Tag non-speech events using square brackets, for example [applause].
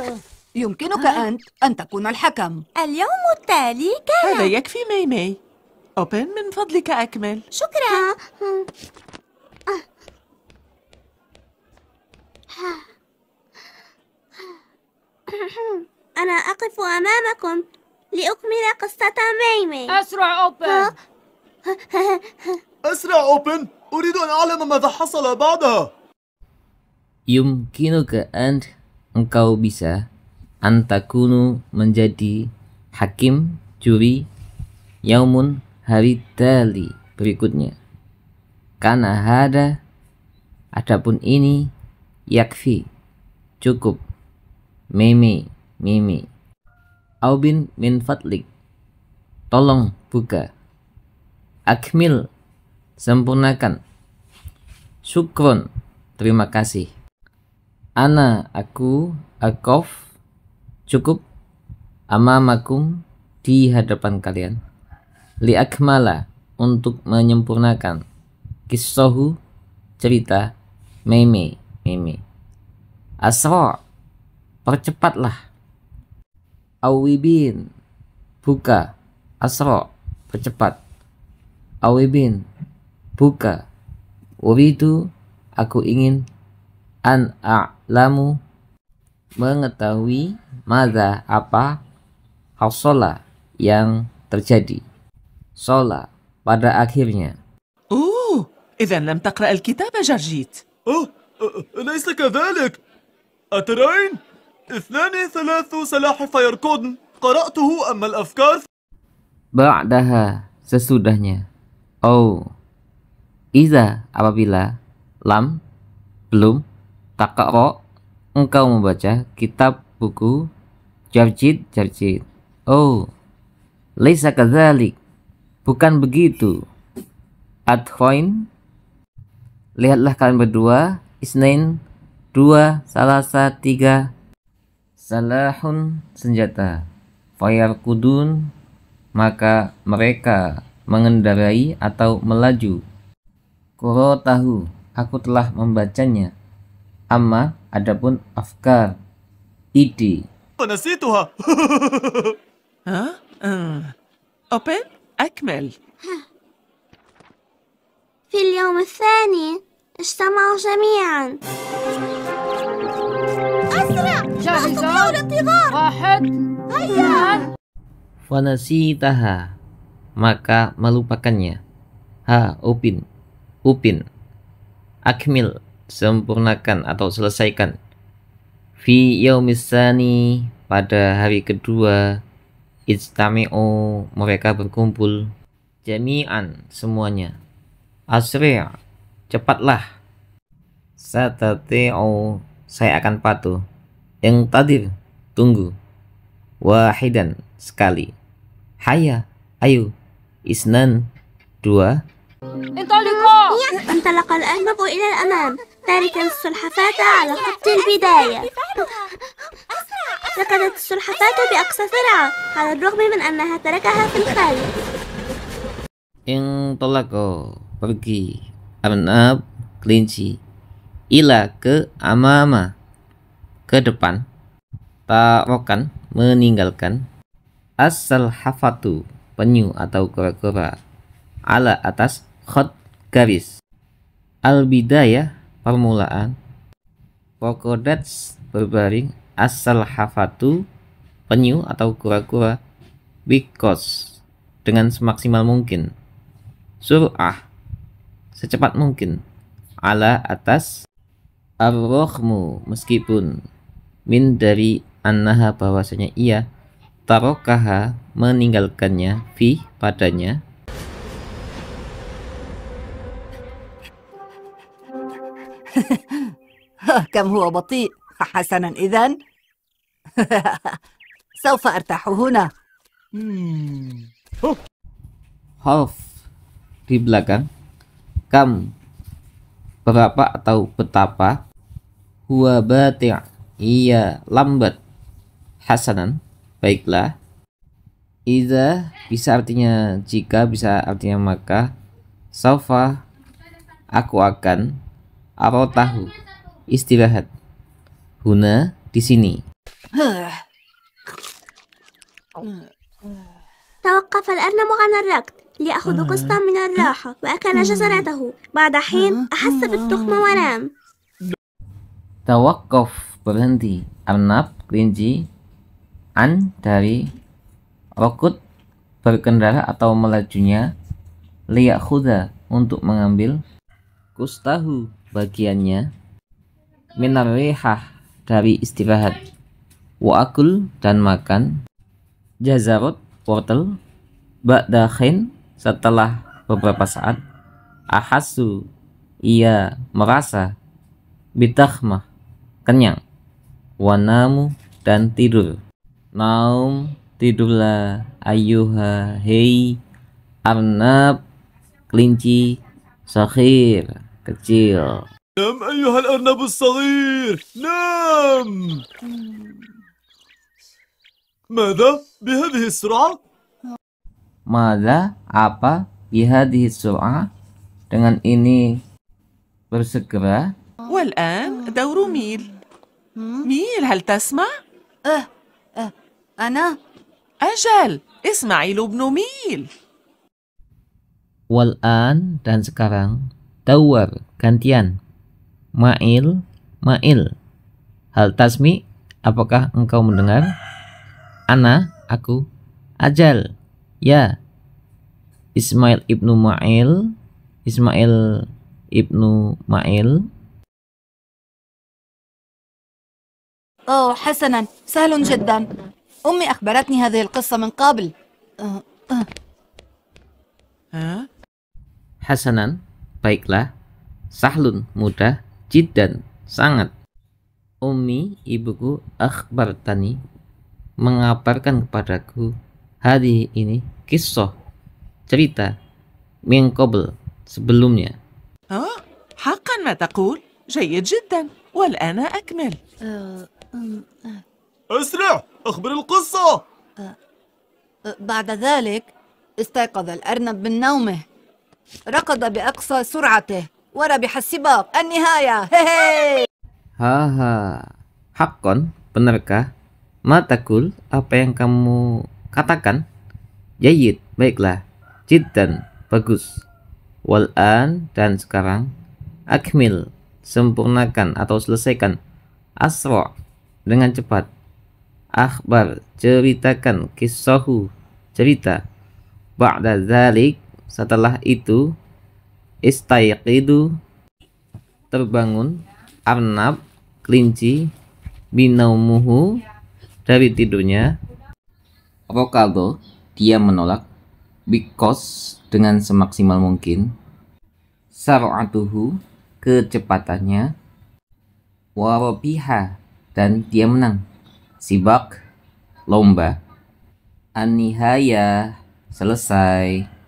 الحكم يمكنك أنت أن تكون الحكم اليوم التالي كان هذا يكفي ماي ماي أوبن من فضلك أكمل شكرا أنا أقف أمامكم لأكمل قصة ميمي أسرع أوبن أسرع أوبن أريد أن أعلم ماذا حصل بعدها يمكنك أنت engkau bisa antakunu menjadi hakim juri yaumun hari tali berikutnya karena ada, adapun ini yakfi cukup meme meme aubin min fatlik tolong buka akmil sempurnakan syukron terima kasih Ana, aku, akof, cukup, amamakum, di hadapan kalian. Li akmala, untuk menyempurnakan. kisahu cerita, meme, meme. Asro, percepatlah. Awibin, buka. Asro, percepat. Awibin, buka. itu aku ingin an a'lamu mengetahui mada apa hasola yang terjadi. Sola pada akhirnya. Oh, إذا لم تقرأ الكتاب جرجيت. Oh, ليس كذلك. اترين اثنان ثلاث سلاحف يركضن. قراته اما الافكار بعدها sesudahnya. Oh. Iza apabila lam belum takro engkau membaca kitab buku jarjid jarjid oh leisa kezalik, bukan begitu adhoin lihatlah kalian berdua isnain dua salasa tiga salahun senjata fayar kudun maka mereka mengendarai atau melaju kuro tahu aku telah membacanya Amma, adapun afkar, ide. Penasituha. [laughs] Hah? Open, eh, akmal. في اليوم الثاني اجتمعوا جميعا أسرع جاهزة فنسيتها maka melupakannya ha upin upin akmil sempurnakan atau selesaikan fi yaumisani pada hari kedua istamiu mereka berkumpul jami'an semuanya asri' cepatlah satati'u saya akan patuh yang tadir tunggu wahidan sekali haya ayo isnan dua انطلقا انطلق الأنباب تاركا السلحفاة على خط البداية ركضت السلحفاة بأقصى سرعة على الرغم من أنها تركها في الخارج انطلقوا pergi Arnab kelinci Ila ke Amama ke depan Tarokan meninggalkan Asal hafatu penyu atau kura-kura ala atas khot garis al bidaya permulaan Crocodats berbaring asal hafatu penyu atau kura-kura bikos dengan semaksimal mungkin surah secepat mungkin ala atas arrohmu meskipun min dari annaha bahwasanya ia tarokaha meninggalkannya fi padanya [laughs] كم هو بطيء حسنا اذا [laughs] سوف ارتاح هنا هوف di belakang kam berapa atau betapa huwa bati' iya lambat hasanan baiklah Iza bisa artinya jika bisa artinya maka Sofa aku akan atau tahu. Istirahat. Huna di sini. توقف الأرنب عن الركض ليأخذ قسطا من الراحة وأكل جزرته بعد حين أحس بالتخمة ونام توقف berhenti أرنب kelinci عن dari ركض berkendara atau melajunya Liak untuk mengambil Kustahu bagiannya minar dari istirahat waakul dan makan jazarot wortel ba'dakhin setelah beberapa saat ahasu ia merasa bitahmah kenyang wanamu dan tidur naum tidurlah ayuha hei arnab kelinci sakhir kecil. Nam ayuhal arnabus sagir. Nam. Mada bihadihi sur'ah? Mada apa bihadihi sur'ah? Dengan ini bersegera. Wal'an dauru Mil ميل هل تسمع؟ eh, أه eh, Ajal, أجل اسمعي لبن ميل. والآن dan sekarang Tawar, gantian. Ma'il, ma'il. Hal tasmi, apakah engkau mendengar? Ana, aku. Ajal, ya. Ismail ibnu Ma'il, Ismail ibnu Ma'il. Oh, Hasanan, سهل جدا أمي أخبرتني هذه القصة من قبل أه أه. Baiklah, sahlun mudah, jiddan sangat. Ummi ibuku akhbartani mengabarkan kepadaku hari ini kisah cerita mengkobel sebelumnya. Oh, ah, hakan ma taqul? جيد جدا والآن أكمل أسرع أخبر القصة بعد ذلك استيقظ الأرنب من نومه ركض بأقصى سرعته وربح السباق النهاية ها Haha, Hakon, benarkah? تقول؟ apa yang kamu katakan? جيد baiklah. جدا bagus. والآن dan sekarang. أكمل sempurnakan atau selesaikan. أسرع dengan cepat. أخبر ceritakan. Kisahu, cerita. بعد ذلك setelah itu, istayqidu terbangun arnab kelinci binaumuhu dari tidurnya rokado dia menolak because dengan semaksimal mungkin saratuhu kecepatannya warobiha dan dia menang sibak lomba anihaya selesai